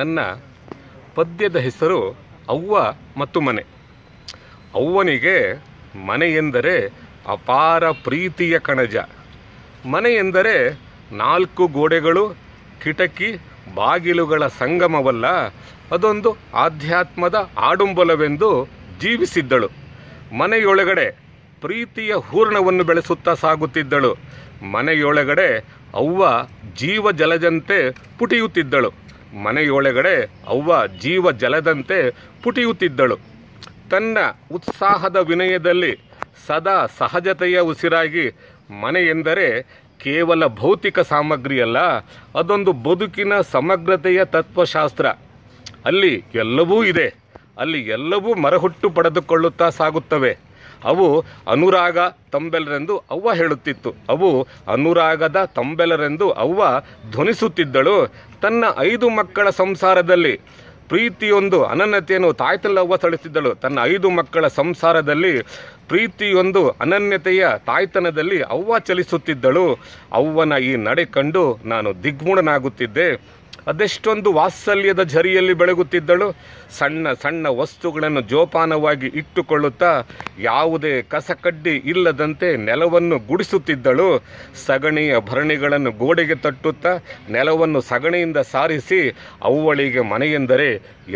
ನನ್ನ ಪದ್ಯದ ಹೆಸರು ಅವ್ವ ಮತ್ತು ಮನೆ ಅವ್ವನಿಗೆ ಮನೆ ಎಂದರೆ ಅಪಾರ ಪ್ರೀತಿಯ ಕಣಜ ಮನೆ ಎಂದರೆ ನಾಲ್ಕು ಗೋಡೆಗಳು ಕಿಟಕಿ ಬಾಗಿಲುಗಳ ಸಂಗಮವಲ್ಲ ಅದೊಂದು ಆಧ್ಯಾತ್ಮದ ಆಡುಂಬಲವೆಂದು ಜೀವಿಸಿದ್ದಳು ಮನೆಯೊಳಗಡೆ ಪ್ರೀತಿಯ ಹೂರ್ಣವನ್ನು ಬೆಳೆಸುತ್ತಾ ಸಾಗುತ್ತಿದ್ದಳು ಮನೆಯೊಳಗಡೆ ಅವ್ವ ಜೀವ ಜಲಜಂತೆ ಪುಟಿಯುತ್ತಿದ್ದಳು ಮನೆಯೊಳಗಡೆ ಅವ್ವ ಜೀವ ಜಲದಂತೆ ಪುಟಿಯುತ್ತಿದ್ದಳು ತನ್ನ ಉತ್ಸಾಹದ ವಿನಯದಲ್ಲಿ ಸದಾ ಸಹಜತೆಯ ಉಸಿರಾಗಿ ಮನೆ ಎಂದರೆ ಕೇವಲ ಭೌತಿಕ ಸಾಮಗ್ರಿಯಲ್ಲ ಅದೊಂದು ಬದುಕಿನ ಸಮಗ್ರತೆಯ ತತ್ವಶಾಸ್ತ್ರ ಅಲ್ಲಿ ಎಲ್ಲವೂ ಇದೆ ಅಲ್ಲಿ ಎಲ್ಲವೂ ಮರಹುಟ್ಟು ಪಡೆದುಕೊಳ್ಳುತ್ತಾ ಸಾಗುತ್ತವೆ ಅವು ಅನುರಾಗ ತಂಬೆಲರೆಂದು ಅವ್ವ ಹೇಳುತ್ತಿತ್ತು ಅವು ಅನುರಾಗದ ತಂಬೆಲರೆಂದು ಅವ್ವ ಧ್ವನಿಸುತ್ತಿದ್ದಳು ತನ್ನ ಐದು ಮಕ್ಕಳ ಸಂಸಾರದಲ್ಲಿ ಪ್ರೀತಿಯೊಂದು ಅನನ್ಯತೆಯನ್ನು ಅವ್ವ ಸಳಿಸಿದ್ದಳು ತನ್ನ ಐದು ಮಕ್ಕಳ ಸಂಸಾರದಲ್ಲಿ ಪ್ರೀತಿಯೊಂದು ಅನನ್ಯತೆಯ ತಾಯ್ತನದಲ್ಲಿ ಅವ್ವ ಚಲಿಸುತ್ತಿದ್ದಳು ಅವ್ವನ ಈ ನಡೆ ಕಂಡು ನಾನು ದಿಗ್ಮೂಢನಾಗುತ್ತಿದ್ದೆ ಅದೆಷ್ಟೊಂದು ವಾತ್ಸಲ್ಯದ ಝರಿಯಲ್ಲಿ ಬೆಳಗುತ್ತಿದ್ದಳು ಸಣ್ಣ ಸಣ್ಣ ವಸ್ತುಗಳನ್ನು ಜೋಪಾನವಾಗಿ ಇಟ್ಟುಕೊಳ್ಳುತ್ತಾ ಯಾವುದೇ ಕಸಕಡ್ಡಿ ಇಲ್ಲದಂತೆ ನೆಲವನ್ನು ಗುಡಿಸುತ್ತಿದ್ದಳು ಸಗಣಿಯ ಭರಣಿಗಳನ್ನು ಗೋಡೆಗೆ ತಟ್ಟುತ್ತಾ ನೆಲವನ್ನು ಸಗಣಿಯಿಂದ ಸಾರಿಸಿ ಅವ್ವಳಿಗೆ ಮನೆಯೆಂದರೆ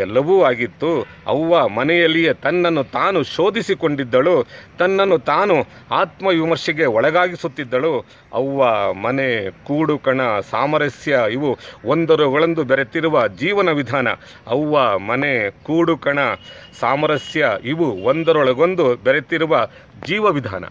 ಎಲ್ಲವೂ ಆಗಿತ್ತು ಅವ್ವ ಮನೆಯಲ್ಲಿಯೇ ತನ್ನನ್ನು ತಾನು ಶೋಧಿಸಿಕೊಂಡಿದ್ದಳು ತನ್ನನ್ನು ತಾನು ಆತ್ಮವಿಮರ್ಶೆಗೆ ಒಳಗಾಗಿಸುತ್ತಿದ್ದಳು ಅವ್ವ ಮನೆ ಕೂಡುಕಣ ಸಾಮರಸ್ಯ ಇವು ಒಂದರ ಅವುಗಳಂದು ಬೆರೆತಿರುವ ಜೀವನ ವಿಧಾನ ಅವ್ವ ಮನೆ ಕೂಡುಕಣ ಸಾಮರಸ್ಯ ಇವು ಒಂದರೊಳಗೊಂದು ಬೆರೆತಿರುವ ಜೀವ ವಿಧಾನ